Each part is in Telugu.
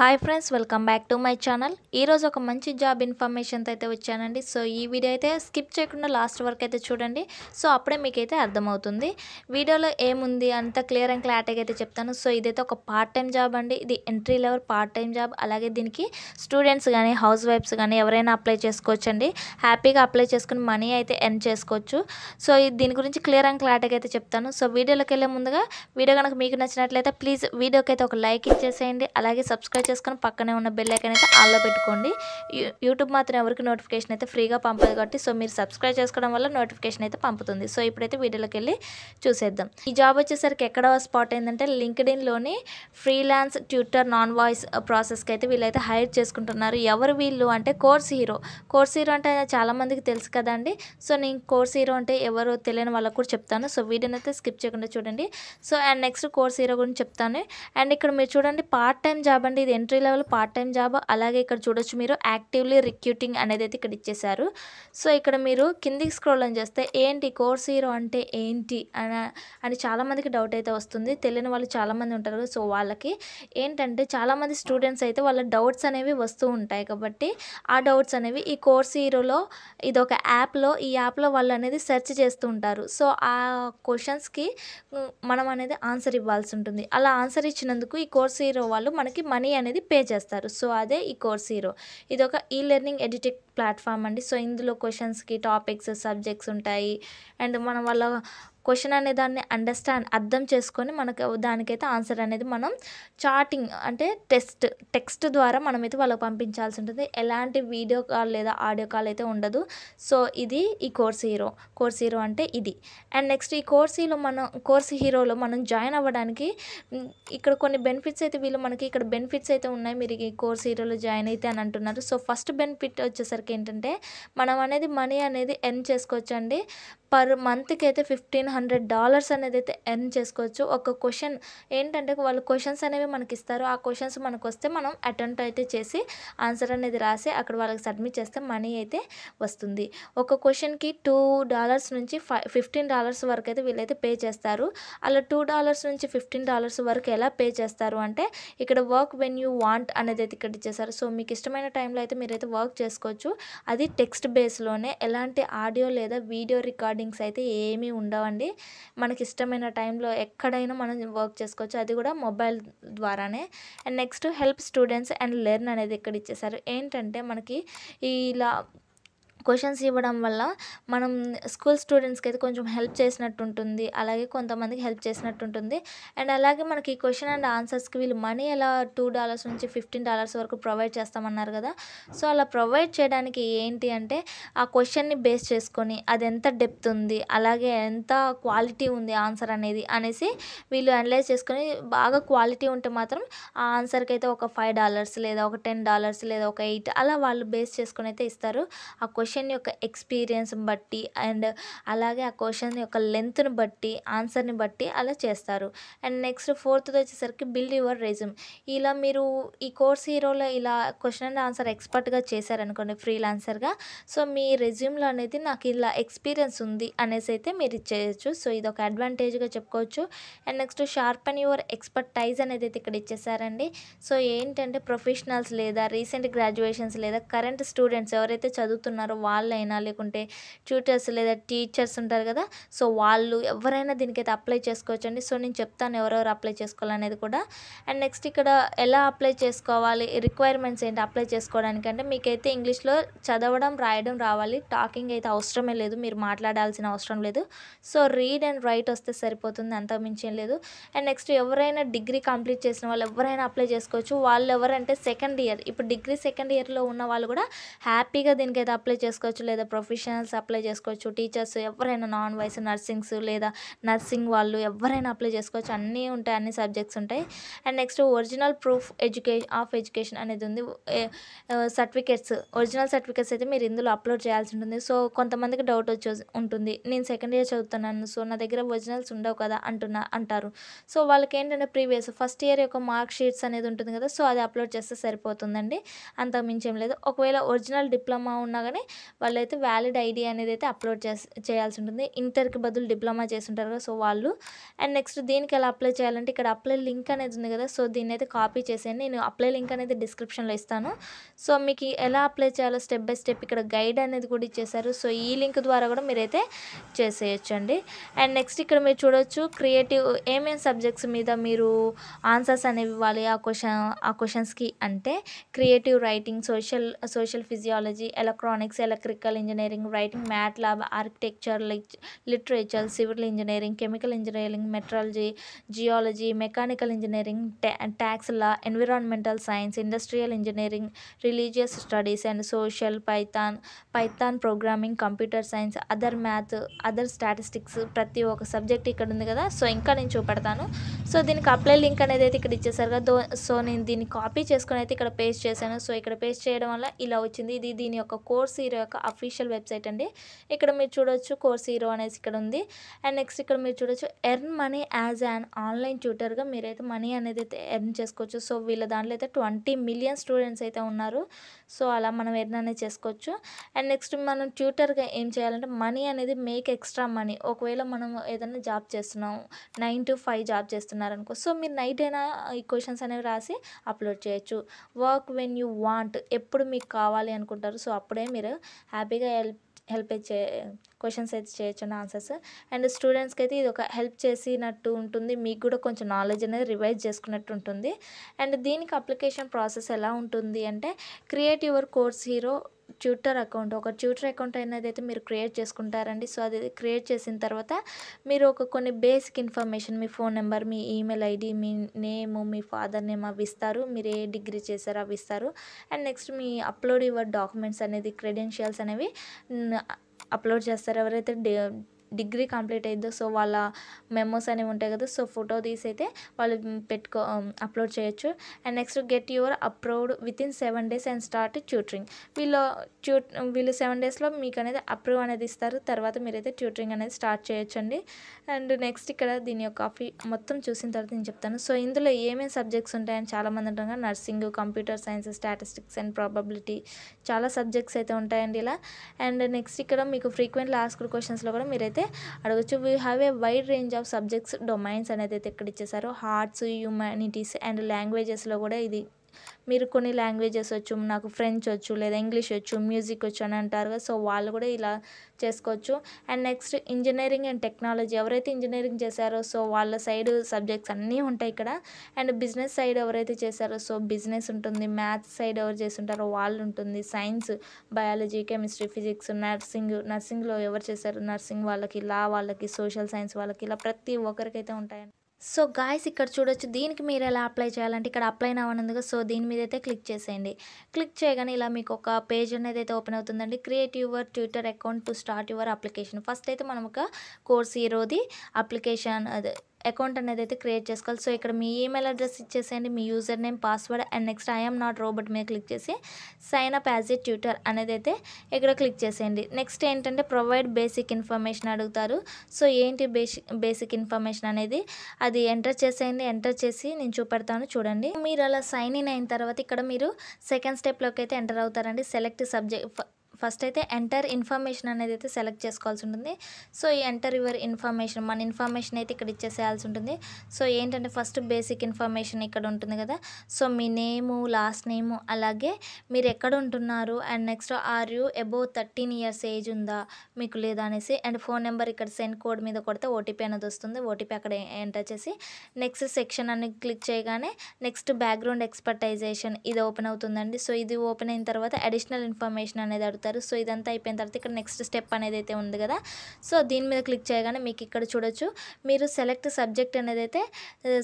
hi friends welcome back to my channel ఈరోజు ఒక మంచి జాబ్ ఇన్ఫర్మేషన్తో అయితే వచ్చానండి సో ఈ వీడియో అయితే స్కిప్ చేయకుండా లాస్ట్ వరకు అయితే చూడండి సో అప్పుడే మీకైతే అర్థమవుతుంది వీడియోలో ఏముంది అంత క్లియర్ అండ్ క్లారిటీగా అయితే చెప్తాను సో ఇదైతే ఒక పార్ట్ టైం జాబ్ అండి ఇది entry level part time job అలాగే దీనికి స్టూడెంట్స్ కానీ హౌస్ వైఫ్స్ కానీ ఎవరైనా అప్లై చేసుకోవచ్చండి హ్యాపీగా అప్లై చేసుకుని మనీ అయితే ఎర్న్ చేసుకోవచ్చు సో దీని గురించి క్లియర్ అండ్ క్లారిటీగా అయితే చెప్తాను సో వీడియోలోకి వెళ్ళే ముందుగా వీడియో కనుక మీకు నచ్చినట్లయితే ప్లీజ్ వీడియోకి అయితే ఒక లైక్ ఇచ్చేసేయండి అలాగే సబ్స్క్రైబ్ చేసుకొని పక్కనే ఉన్న బెల్ ఐకన్ అయితే ఆల్లో పెట్టుకోండి యూట్యూబ్ మాత్రం ఎవరికి నోటిఫికేషన్ అయితే ఫ్రీగా పంపదు కాబట్టి సో మీరు సబ్స్క్రైబ్ చేసుకోవడం వల్ల నోటిఫికేషన్ అయితే పంపుతుంది సో ఇప్పుడైతే వీడియోలోకి వెళ్ళి చూసేద్దాం ఈ జాబ్ వచ్చేసరికి ఎక్కడ స్పాట్ అయిందంటే లింక్డ్ ఇన్లోని ఫ్రీలాన్స్ ట్యూటర్ నాన్ వాయిస్ ప్రాసెస్కి అయితే వీళ్ళైతే హైర్ చేసుకుంటున్నారు ఎవరు వీళ్ళు అంటే కోర్స్ హీరో కోర్స్ హీరో అంటే చాలామందికి తెలుసు కదండి సో నేను కోర్స్ హీరో అంటే ఎవరు తెలియని వాళ్ళకు కూడా చెప్తాను సో వీడియోని అయితే స్కిప్ చేయకుండా చూడండి so and next course hero గురించి చెప్తాను అండ్ ఇక్కడ మీరు చూడండి పార్ట్ టైం జాబ్ అండి ఇది entry level part time job అలాగే ఇక్కడ చూడొచ్చు మీరు యాక్టివ్లీ రిక్రూటింగ్ అనేది అయితే ఇక్కడ ఇచ్చేశారు సో ఇక్కడ మీరు కిందికి స్క్రోల్ అని చేస్తే ఏంటి కోర్స్ హీరో అంటే ఏంటి అని అని చాలామందికి డౌట్ అయితే వస్తుంది తెలియని వాళ్ళు చాలామంది ఉంటారు సో వాళ్ళకి ఏంటంటే చాలామంది స్టూడెంట్స్ అయితే వాళ్ళ డౌట్స్ అనేవి వస్తూ ఉంటాయి కాబట్టి ఆ డౌట్స్ అనేవి ఈ కోర్స్ హీరోలో ఇది ఒక యాప్లో ఈ యాప్లో వాళ్ళు అనేది సెర్చ్ చేస్తూ ఉంటారు సో ఆ క్వశ్చన్స్కి మనం అనేది ఆన్సర్ ఇవ్వాల్సి ఉంటుంది అలా ఆన్సర్ ఇచ్చినందుకు ఈ కోర్స్ హీరో వాళ్ళు మనకి మనీ అనేది అనేది పే చేస్తారు సో అదే ఈ కోర్స్ హీరో ఇది ఒక ఈ లెర్నింగ్ ఎడిటెక్ ప్లాట్ఫామ్ అండి సో ఇందులో క్వశ్చన్స్కి టాపిక్స్ సబ్జెక్ట్స్ ఉంటాయి అండ్ మనం వాళ్ళ క్వశ్చన్ అనే దాన్ని అండర్స్టాండ్ అర్థం చేసుకొని మనకు దానికైతే ఆన్సర్ అనేది మనం చాటింగ్ అంటే టెస్ట్ టెక్స్ట్ ద్వారా మనమైతే వాళ్ళకి పంపించాల్సి ఉంటుంది ఎలాంటి వీడియో కాల్ లేదా ఆడియో కాల్ అయితే ఉండదు సో ఇది ఈ కోర్స్ హీరో కోర్స్ హీరో అంటే ఇది అండ్ నెక్స్ట్ ఈ కోర్స్ హీరో మనం కోర్స్ హీరోలో మనం జాయిన్ అవ్వడానికి ఇక్కడ కొన్ని బెనిఫిట్స్ అయితే వీళ్ళు మనకి ఇక్కడ బెనిఫిట్స్ అయితే ఉన్నాయి మీరు ఈ కోర్స్ హీరోలో జాయిన్ అయితే అని అంటున్నారు సో ఫస్ట్ బెనిఫిట్ వచ్చేసరికి ఏంటంటే మనం అనేది మనీ అనేది ఎర్న్ చేసుకోవచ్చండి పర్ మంత్కి అయితే ఫిఫ్టీన్ హండ్రెడ్ డాలర్స్ అనేది అయితే ఎర్న్ చేసుకోవచ్చు ఒక క్వశ్చన్ ఏంటంటే వాళ్ళు క్వశ్చన్స్ అనేవి మనకి ఇస్తారు ఆ క్వశ్చన్స్ మనకు వస్తే మనం అటెంప్ట్ అయితే చేసి ఆన్సర్ అనేది రాసి అక్కడ వాళ్ళకి సబ్మిట్ చేస్తే మనీ అయితే వస్తుంది ఒక క్వశ్చన్కి టూ డాలర్స్ నుంచి ఫిఫ్టీన్ డాలర్స్ వరకు అయితే వీళ్ళైతే పే చేస్తారు అలా టూ డాలర్స్ నుంచి ఫిఫ్టీన్ డాలర్స్ వరకు ఎలా పే చేస్తారు అంటే ఇక్కడ వర్క్ వెన్ యూ వాంట్ అనేది అయితే ఇక్కడ ఇచ్చేస్తారు సో మీకు ఇష్టమైన టైంలో అయితే మీరైతే వర్క్ చేసుకోవచ్చు అది టెక్స్ట్ బేస్లోనే ఎలాంటి ఆడియో లేదా వీడియో రికార్డింగ్స్ అయితే ఏమీ ఉండవండి మనకి ఇష్టమైన టైంలో ఎక్కడైనా మనం వర్క్ చేసుకోవచ్చు అది కూడా మొబైల్ ద్వారానే and next help students and learn అనేది ఇక్కడ ఇచ్చేసారు ఏంటంటే మనకి ఇలా క్వశ్చన్స్ ఇవ్వడం వల్ల మనం స్కూల్ స్టూడెంట్స్కి అయితే కొంచెం హెల్ప్ చేసినట్టు ఉంటుంది అలాగే కొంతమందికి హెల్ప్ చేసినట్టు ఉంటుంది అండ్ అలాగే మనకి క్వశ్చన్ అండ్ ఆన్సర్స్కి వీళ్ళు మనీ ఎలా టూ డాలర్స్ నుంచి ఫిఫ్టీన్ డాలర్స్ వరకు ప్రొవైడ్ చేస్తామన్నారు కదా సో అలా ప్రొవైడ్ చేయడానికి ఏంటి అంటే ఆ క్వశ్చన్ని బేస్ చేసుకొని అది ఎంత డెప్త్ ఉంది అలాగే ఎంత క్వాలిటీ ఉంది ఆన్సర్ అనేది అనేసి వీళ్ళు అనలైజ్ చేసుకొని బాగా క్వాలిటీ ఉంటే మాత్రం ఆ ఆన్సర్కి అయితే ఒక ఫైవ్ డాలర్స్ లేదా ఒక టెన్ డాలర్స్ లేదా ఒక ఎయిట్ అలా వాళ్ళు బేస్ చేసుకుని అయితే ఇస్తారు ఆ క్వశ్చన్ క్వశ్చన్ యొక్క ఎక్స్పీరియన్స్ బట్టి అండ్ అలాగే ఆ క్వశ్చన్ యొక్క లెంత్ని బట్టి ఆన్సర్ని బట్టి అలా చేస్తారు అండ్ నెక్స్ట్ ఫోర్త్ది వచ్చేసరికి బిల్డ్ యువర్ రెజ్యూమ్ ఇలా మీరు ఈ కోర్స్ హీరోలో ఇలా క్వశ్చన్ అండ్ ఆన్సర్ ఎక్స్పర్ట్గా చేశారనుకోండి ఫ్రీలాన్సర్గా సో మీ రెజ్యూమ్లో అనేది నాకు ఇలా ఎక్స్పీరియన్స్ ఉంది అనేసి అయితే మీరు ఇచ్చేయచ్చు సో ఇది ఒక అడ్వాంటేజ్గా చెప్పుకోవచ్చు and next sharp and your expertise అనేది అయితే ఇక్కడ ఇచ్చేసారండి సో ఏంటంటే ప్రొఫెషనల్స్ లేదా రీసెంట్ గ్రాడ్యుయేషన్స్ లేదా కరెంట్ స్టూడెంట్స్ ఎవరైతే చదువుతున్నారో వాళ్ళైనా లేకుంటే ట్యూటర్స్ లేదా టీచర్స్ ఉంటారు కదా సో వాళ్ళు ఎవరైనా దీనికైతే అప్లై చేసుకోవచ్చండి సో నేను చెప్తాను ఎవరెవరు అప్లై చేసుకోవాలనేది కూడా అండ్ నెక్స్ట్ ఇక్కడ ఎలా అప్లై చేసుకోవాలి రిక్వైర్మెంట్స్ ఏంటి అప్లై చేసుకోవడానికంటే మీకైతే ఇంగ్లీష్లో చదవడం రాయడం రావాలి టాకింగ్ అయితే అవసరమే లేదు మీరు మాట్లాడాల్సిన అవసరం లేదు సో రీడ్ అండ్ రైట్ వస్తే సరిపోతుంది అంత మించేం లేదు అండ్ నెక్స్ట్ ఎవరైనా డిగ్రీ కంప్లీట్ చేసిన వాళ్ళు ఎవరైనా అప్లై చేసుకోవచ్చు వాళ్ళు ఎవరంటే సెకండ్ ఇయర్ ఇప్పుడు డిగ్రీ సెకండ్ ఇయర్లో ఉన్న వాళ్ళు కూడా హ్యాపీగా దీనికైతే అప్లై చేసుకోవచ్చు లేదా ప్రొఫెషనల్స్ అప్లై చేసుకోవచ్చు టీచర్స్ ఎవరైనా నాన్ వైస్ నర్సింగ్స్ లేదా నర్సింగ్ వాళ్ళు ఎవరైనా అప్లై చేసుకోవచ్చు అన్నీ ఉంటాయి అన్ని సబ్జెక్ట్స్ ఉంటాయి and next original proof education of education అనేది ఉంది సర్టిఫికేట్స్ ఒరిజినల్ సర్టిఫికేట్స్ అయితే మీరు ఇందులో అప్లోడ్ చేయాల్సి ఉంటుంది సో కొంతమందికి డౌట్ వచ్చే ఉంటుంది నేను సెకండ్ ఇయర్ చదువుతున్నాను సో నా దగ్గర ఒరిజినల్స్ ఉండవు కదా అంటున్నా అంటారు సో వాళ్ళకి ఏంటంటే ప్రీవియస్ ఫస్ట్ ఇయర్ యొక్క మార్క్ షీట్స్ అనేది ఉంటుంది కదా సో అది అప్లోడ్ చేస్తే సరిపోతుందండి అంత మించేం లేదు ఒకవేళ ఒరిజినల్ డిప్లొమా ఉన్నా కానీ వాళ్ళైతే వ్యాలిడ్ ఐడి అనేది అయితే అప్లోడ్ చేసి చేయాల్సి ఉంటుంది ఇంటర్కి బదులు డిప్లొమా చేస్తుంటారు కదా సో వాళ్ళు అండ్ నెక్స్ట్ దీనికి ఎలా అప్లై చేయాలంటే ఇక్కడ అప్లై లింక్ అనేది ఉంది కదా సో దీన్ని అయితే కాపీ చేసేయండి నేను అప్లై లింక్ అనేది డిస్క్రిప్షన్లో ఇస్తాను సో మీకు ఎలా అప్లై చేయాలో స్టెప్ బై స్టెప్ ఇక్కడ గైడ్ అనేది కూడా ఇచ్చేసారు సో ఈ లింక్ ద్వారా కూడా మీరైతే చేసేయచ్చు అండి అండ్ నెక్స్ట్ ఇక్కడ మీరు చూడొచ్చు క్రియేటివ్ ఏమేమి సబ్జెక్ట్స్ మీద మీరు ఆన్సర్స్ అనేవి ఇవ్వాలి ఆ క్వశ్చన్ ఆ క్వశ్చన్స్కి అంటే creative writing social social physiology electronics electrical engineering writing MATLAB architecture literature civil engineering chemical engineering metrology geology mechanical engineering tax law environmental science industrial engineering religious studies and social python python programming computer science other math other statistics ప్రతి ఒక్క సబ్జెక్ట్ ఇక్కడ ఉంది కదా సో ఇంకా నేను చూపెడతాను సో దీనికి అప్లై లింక్ అనేది అయితే ఇక్కడ ఇచ్చేసారు కదా సో నేను దీన్ని కాపీ చేసుకుని అయితే ఇక్కడ పేస్ట్ చేశాను సో ఇక్కడ పేస్ట్ చేయడం వల్ల ఇలా వచ్చింది ఇది దీని యొక్క కోర్స్ ఈ యొక్క అఫీషియల్ వెబ్సైట్ అండి ఇక్కడ మీరు చూడొచ్చు కోర్స్ హీరో అనేసి ఇక్కడ ఉంది అండ్ నెక్స్ట్ ఇక్కడ మీరు చూడొచ్చు earn money as an online ట్యూటర్గా మీరైతే మనీ అనేది అయితే ఎర్న్ చేసుకోవచ్చు సో వీళ్ళ దాంట్లో అయితే ట్వంటీ మిలియన్ స్టూడెంట్స్ అయితే ఉన్నారు సో అలా మనం ఎర్న్ అనేది చేసుకోవచ్చు అండ్ నెక్స్ట్ మనం ట్యూటర్గా ఏం చేయాలంటే మనీ అనేది మేక్ ఎక్స్ట్రా మనీ ఒకవేళ మనం ఏదైనా జాబ్ చేస్తున్నాం నైన్ టు ఫైవ్ జాబ్ చేస్తున్నారనుకో సో మీరు నైట్ అయినా ఈ క్వశ్చన్స్ అనేవి రాసి అప్లోడ్ చేయొచ్చు వర్క్ వెన్ యూ వాంట్ ఎప్పుడు మీకు కావాలి అనుకుంటారు సో అప్పుడే మీరు హ్యాపీగా హెల్ప్ హెల్ప్ చే క్వశ్చన్స్ అయితే చేయొచ్చు ఆన్సర్స్ అండ్ స్టూడెంట్స్కి అయితే ఇది ఒక హెల్ప్ చేసినట్టు ఉంటుంది మీకు కూడా కొంచెం నాలెడ్జ్ అనేది రివైజ్ చేసుకున్నట్టు ఉంటుంది అండ్ దీనికి అప్లికేషన్ ప్రాసెస్ ఎలా ఉంటుంది అంటే create your course hero tutor account ఒక ట్యూటర్ అకౌంట్ అనేది అయితే మీరు క్రియేట్ చేసుకుంటారండి సో అది క్రియేట్ చేసిన తర్వాత మీరు ఒక కొన్ని బేసిక్ ఇన్ఫర్మేషన్ మీ ఫోన్ నెంబర్ మీ ఈమెయిల్ ఐడి మీ నేమ్ మీ ఫాదర్ నేమ్ అవి ఇస్తారు మీరు ఏ డిగ్రీ చేశారో అవి ఇస్తారు అండ్ నెక్స్ట్ మీ అప్లోడ్ యువర్ డాక్యుమెంట్స్ అనేది క్రెడెన్షియల్స్ అనేవి అప్లోడ్ చేస్తారు ఎవరైతే డిగ్రీ కంప్లీట్ అయిద్దో సో వాళ్ళ మెమోస్ అనేవి ఉంటాయి కదా సో ఫోటో తీసి అయితే వాళ్ళు పెట్టుకో అప్లోడ్ చేయొచ్చు and next get your approved within seven days and start tutoring వీళ్ళు ట్యూ వీళ్ళు సెవెన్ డేస్లో మీకు అనేది అప్రూవ్ అనేది ఇస్తారు తర్వాత మీరైతే ట్యూటరింగ్ అనేది స్టార్ట్ చేయొచ్చండి అండ్ నెక్స్ట్ ఇక్కడ దీని యొక్క కాఫీ మొత్తం చూసిన తర్వాత నేను చెప్తాను సో ఇందులో ఏమేమి సబ్జెక్ట్స్ ఉంటాయని చాలామంది ఉంటాం కదా nursing computer science statistics and probability చాలా సబ్జెక్ట్స్ అయితే ఉంటాయండి ఇలా అండ్ నెక్స్ట్ ఇక్కడ మీకు ఫ్రీక్వెంట్లీ ఆస్క్డ్ క్వశ్చన్స్లో కూడా మీరైతే అయితే అడగచ్చు we have a wide range of subjects domains అనేది అయితే ఇక్కడ ఇచ్చేసారు హార్ట్స్ హ్యూమానిటీస్ అండ్ లాంగ్వేజెస్లో కూడా ఇది మీరు కొన్ని లాంగ్వేజెస్ వచ్చు నాకు ఫ్రెంచ్ వచ్చు లేదా ఇంగ్లీష్ వచ్చు మ్యూజిక్ వచ్చు అని అంటారు సో వాళ్ళు కూడా ఇలా చేసుకోవచ్చు and next engineering and technology ఎవరైతే ఇంజనీరింగ్ చేశారో సో వాళ్ళ సైడ్ సబ్జెక్ట్స్ అన్నీ ఉంటాయి ఇక్కడ అండ్ బిజినెస్ సైడ్ ఎవరైతే చేశారో సో బిజినెస్ ఉంటుంది మ్యాథ్స్ సైడ్ ఎవరు చేస్తుంటారో వాళ్ళు ఉంటుంది science biology chemistry physics nursing నర్సింగ్లో ఎవరు చేశారు నర్సింగ్ వాళ్ళకి లా వాళ్ళకి సోషల్ సైన్స్ వాళ్ళకి ఇలా ప్రతి ఒక్కరికైతే ఉంటాయండి సో గాయస్ ఇక్కడ చూడొచ్చు దీనికి మీరు ఎలా అప్లై చేయాలంటే ఇక్కడ అప్లై అవ్వనుందిగా సో దీని మీద అయితే క్లిక్ చేసేయండి క్లిక్ చేయగానే ఇలా మీకు ఒక పేజ్ అనేది అయితే ఓపెన్ అవుతుందండి create your twitter account to start your application first అయితే మనం ఒక కోర్స్ ఈరోది అప్లికేషన్ అదే అకౌంట్ అనేది అయితే క్రియేట్ చేసుకోవాలి సో ఇక్కడ మీ ఈమెయిల్ అడ్రస్ ఇచ్చేసేయండి మీ user name password and next I'm not robot మీద క్లిక్ చేసి sign up as a tutor అనేది అయితే ఇక్కడ క్లిక్ చేసేయండి నెక్స్ట్ ఏంటంటే ప్రొవైడ్ బేసిక్ ఇన్ఫర్మేషన్ అడుగుతారు సో ఏంటి బేసిక్ ఇన్ఫర్మేషన్ అనేది అది ఎంటర్ చేసేయండి ఎంటర్ చేసి నేను చూపెడతాను చూడండి మీరు అలా సైన్ ఇన్ అయిన తర్వాత ఇక్కడ మీరు సెకండ్ స్టెప్లోకి అయితే ఎంటర్ అవుతారండి సెలెక్ట్ సబ్జెక్ట్ ఫస్ట్ అయితే ఎంటర్ ఇన్ఫర్మేషన్ అనేది అయితే సెలెక్ట్ చేసుకోవాల్సి ఉంటుంది సో ఈ ఎంటర్ యువర్ ఇన్ఫర్మేషన్ మన ఇన్ఫర్మేషన్ అయితే ఇక్కడ ఇచ్చేసేయాల్సి ఉంటుంది సో ఏంటంటే ఫస్ట్ బేసిక్ ఇన్ఫర్మేషన్ ఇక్కడ ఉంటుంది కదా సో మీ నేము లాస్ట్ నేము అలాగే మీరు ఎక్కడ ఉంటున్నారు and next are you above thirteen years age ఉందా మీకు లేదా అనేసి అండ్ ఫోన్ నెంబర్ ఇక్కడ సెండ్ కోడ్ మీద కొడితే ఓటీపీ అనేది వస్తుంది ఓటీపీ అక్కడ ఎంటర్ చేసి నెక్స్ట్ సెక్షన్ అని క్లిక్ చేయగానే నెక్స్ట్ బ్యాక్గ్రౌండ్ ఎక్స్పర్టైజేషన్ ఇది ఓపెన్ అవుతుందండి సో ఇది ఓపెన్ అయిన తర్వాత అడిషనల్ ఇన్ఫర్మేషన్ అనేది అడుగుతారు చేస్తారు సో ఇదంతా అయిపోయిన తర్వాత ఇక్కడ నెక్స్ట్ స్టెప్ అనేది అయితే ఉంది కదా సో దీని మీద క్లిక్ చేయగానే మీకు ఇక్కడ చూడొచ్చు మీరు సెలెక్ట్ సబ్జెక్ట్ అనేది అయితే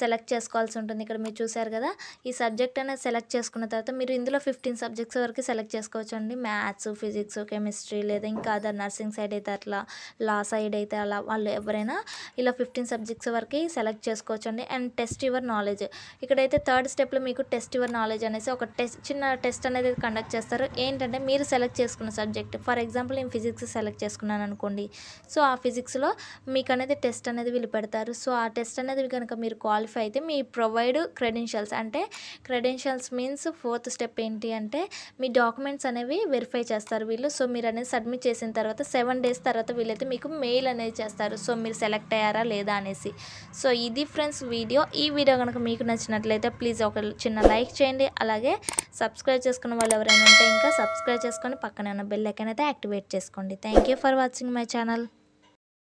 సెలెక్ట్ చేసుకోవాల్సి ఉంటుంది ఇక్కడ మీరు చూసారు కదా ఈ సబ్జెక్ట్ అనేది సెలెక్ట్ చేసుకున్న తర్వాత మీరు ఇందులో ఫిఫ్టీన్ సబ్జెక్ట్స్ వరకు సెలెక్ట్ చేసుకోవచ్చు అండి మ్యాథ్స్ ఫిజిక్స్ కెమిస్ట్రీ లేదా ఇంకా అదర్ నర్సింగ్ సైడ్ అయితే అట్లా లా సైడ్ అయితే అలా వాళ్ళు ఎవరైనా ఇలా ఫిఫ్టీన్ సబ్జెక్ట్స్ వరకు సెలెక్ట్ చేసుకోవచ్చు అండి అండ్ టెస్ట్ యువర్ నాలెడ్జ్ ఇక్కడైతే థర్డ్ స్టెప్లో మీకు టెస్ట్ యువర్ నాలెడ్జ్ అనేసి ఒక టెస్ట్ చిన్న టెస్ట్ అనేది కండక్ట్ చేస్తారు ఏంటంటే మీరు సెలెక్ట్ చేసుకున్న తీసుకున్న సబ్జెక్ట్ ఫర్ ఎగ్జాంపుల్ నేను ఫిజిక్స్ సెలెక్ట్ చేసుకున్నాను అనుకోండి సో ఆ ఫిజిక్స్లో మీకు అనేది టెస్ట్ అనేది వీళ్ళు పెడతారు సో ఆ టెస్ట్ అనేది కనుక మీరు క్వాలిఫై అయితే మీ ప్రొవైడ్ క్రెడెన్షియల్స్ అంటే క్రెడెన్షియల్స్ మీన్స్ ఫోర్త్ స్టెప్ ఏంటి అంటే మీ డాక్యుమెంట్స్ అనేవి వెరిఫై చేస్తారు వీళ్ళు సో మీరు అనేది సబ్మిట్ చేసిన తర్వాత సెవెన్ డేస్ తర్వాత వీళ్ళైతే మీకు మెయిల్ అనేది చేస్తారు సో మీరు సెలెక్ట్ అయ్యారా లేదా అనేసి సో ఇది ఫ్రెండ్స్ వీడియో ఈ వీడియో కనుక మీకు నచ్చినట్లయితే ప్లీజ్ ఒక చిన్న లైక్ చేయండి అలాగే సబ్స్క్రైబ్ చేసుకున్న వాళ్ళు ఎవరైనా ఉంటే ఇంకా సబ్స్క్రైబ్ చేసుకొని పక్కన ఉన్న బెల్ ఐకన్ అయితే యాక్టివేట్ చేసుకోండి thank for watching my channel